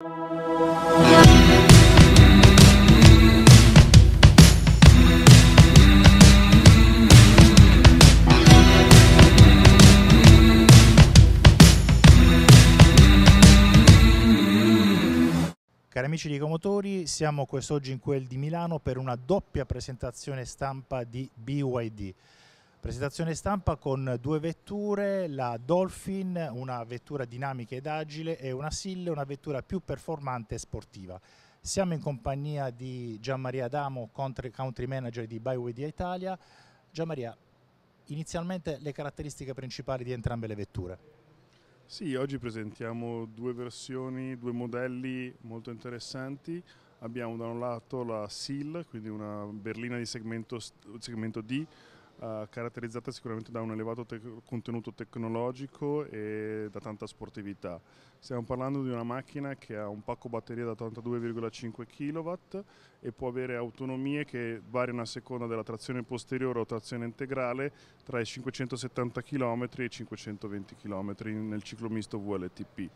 Cari amici di Comotori, siamo quest'oggi in quel di Milano per una doppia presentazione stampa di BYD. Presentazione stampa con due vetture, la Dolphin, una vettura dinamica ed agile e una SIL, una vettura più performante e sportiva. Siamo in compagnia di Gianmaria Adamo, country manager di Byway di Italia. Gianmaria, inizialmente le caratteristiche principali di entrambe le vetture. Sì, oggi presentiamo due versioni, due modelli molto interessanti. Abbiamo da un lato la SIL, quindi una berlina di segmento, segmento D, eh, caratterizzata sicuramente da un elevato te- contenuto tecnologico e da tanta sportività. Stiamo parlando di una macchina che ha un pacco batteria da 82,5 kW e può avere autonomie che variano a seconda della trazione posteriore o trazione integrale tra i 570 km e i 520 km nel ciclo misto VLTP.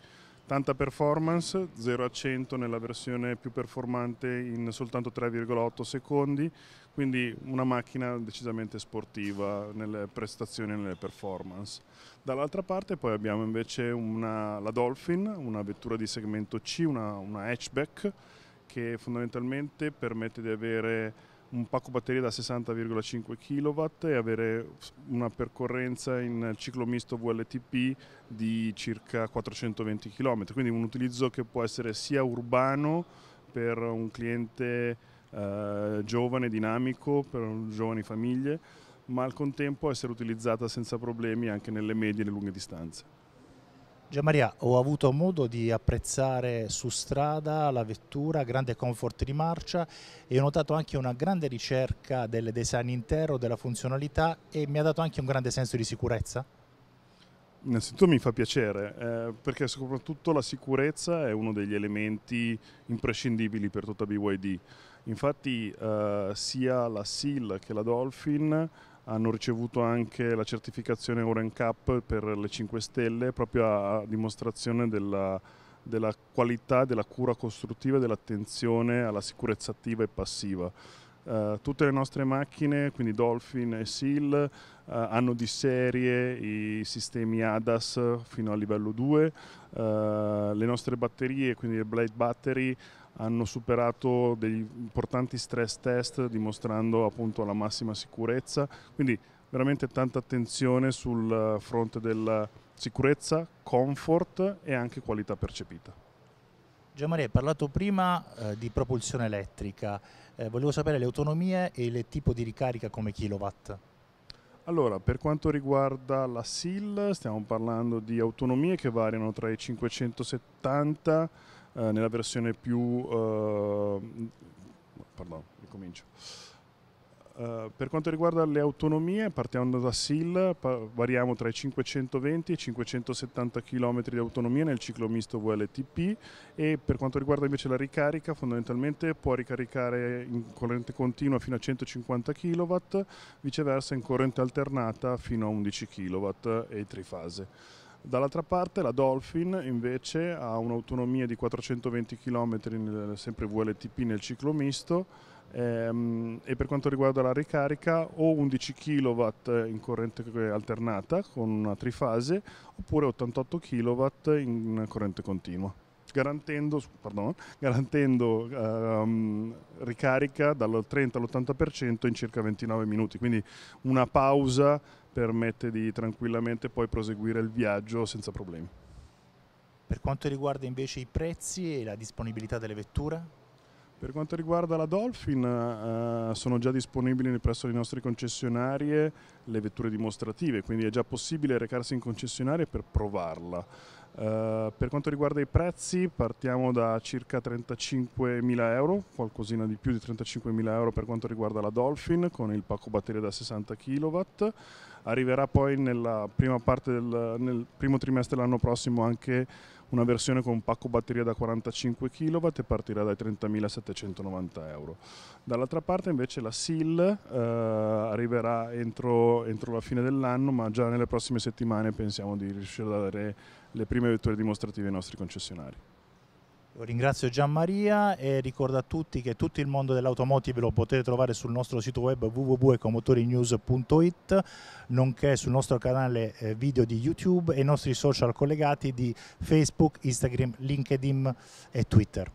Tanta performance, 0 a 100 nella versione più performante in soltanto 3,8 secondi, quindi una macchina decisamente sportiva nelle prestazioni e nelle performance. Dall'altra parte poi abbiamo invece una, la Dolphin, una vettura di segmento C, una, una hatchback, che fondamentalmente permette di avere un pacco batteria da 60,5 kW e avere una percorrenza in ciclo misto VLTP di circa 420 km, quindi un utilizzo che può essere sia urbano per un cliente eh, giovane, dinamico, per giovani famiglie, ma al contempo essere utilizzata senza problemi anche nelle medie e le lunghe distanze. Gianmaria, ho avuto modo di apprezzare su strada la vettura, grande comfort di marcia e ho notato anche una grande ricerca del design intero, della funzionalità e mi ha dato anche un grande senso di sicurezza. Innanzitutto mi fa piacere, eh, perché soprattutto la sicurezza è uno degli elementi imprescindibili per tutta BYD. Infatti eh, sia la SEAL che la Dolphin hanno ricevuto anche la certificazione Oren Cup per le 5 stelle proprio a dimostrazione della, della qualità, della cura costruttiva e dell'attenzione alla sicurezza attiva e passiva. Uh, tutte le nostre macchine, quindi Dolphin e SEAL, uh, hanno di serie i sistemi ADAS fino al livello 2, uh, eh, le nostre batterie, quindi le Blade Battery, hanno superato degli importanti stress test dimostrando appunto la massima sicurezza, quindi veramente tanta attenzione sul fronte della sicurezza, comfort e anche qualità percepita. Gianmaria, hai parlato prima eh, di propulsione elettrica, eh, volevo sapere le autonomie e il tipo di ricarica come kilowatt. Allora, per quanto riguarda la SIL, stiamo parlando di autonomie che variano tra i 570 eh, nella versione più... Eh, pardon, ricomincio. Uh, per quanto riguarda le autonomie, partiamo da SIL, variamo tra i 520 e i 570 km di autonomia nel ciclo misto VLTP e per quanto riguarda invece la ricarica, fondamentalmente può ricaricare in corrente continua fino a 150 kW, viceversa in corrente alternata fino a 11 kW e trifase. Dall'altra parte la Dolphin invece ha un'autonomia di 420 km nel, sempre VLTP nel ciclo misto ehm, e per quanto riguarda la ricarica o 11 kW in corrente alternata con una trifase oppure 88 kW in corrente continua garantendo, pardon, garantendo um, ricarica dal 30 all'80% in circa 29 minuti, quindi una pausa permette di tranquillamente poi proseguire il viaggio senza problemi. Per quanto riguarda invece i prezzi e la disponibilità delle vetture? Per quanto riguarda la Dolphin, eh, sono già disponibili presso le nostre concessionarie le vetture dimostrative, quindi è già possibile recarsi in concessionaria per provarla. Eh, per quanto riguarda i prezzi partiamo da circa 35.000 euro, qualcosina di più di 35.000 euro per quanto riguarda la Dolphin con il pacco batteria da 60 kW, arriverà poi nella prima parte del, nel primo trimestre dell'anno prossimo anche una versione con pacco batteria da 45 kW e partirà dai 30.790 euro. Dall'altra parte invece la SIL eh, arriverà entro, entro, la fine dell'anno, ma già nelle prossime settimane pensiamo di riuscire ad avere le prime vetture dimostrative ai nostri concessionari. Io ringrazio Gianmaria e ricordo a tutti che tutto il mondo dell'automotive lo potete trovare sul nostro sito web www.ecomotorinews.it nonché sul nostro canale eh, video di YouTube e i nostri social collegati di Facebook, Instagram, LinkedIn e Twitter.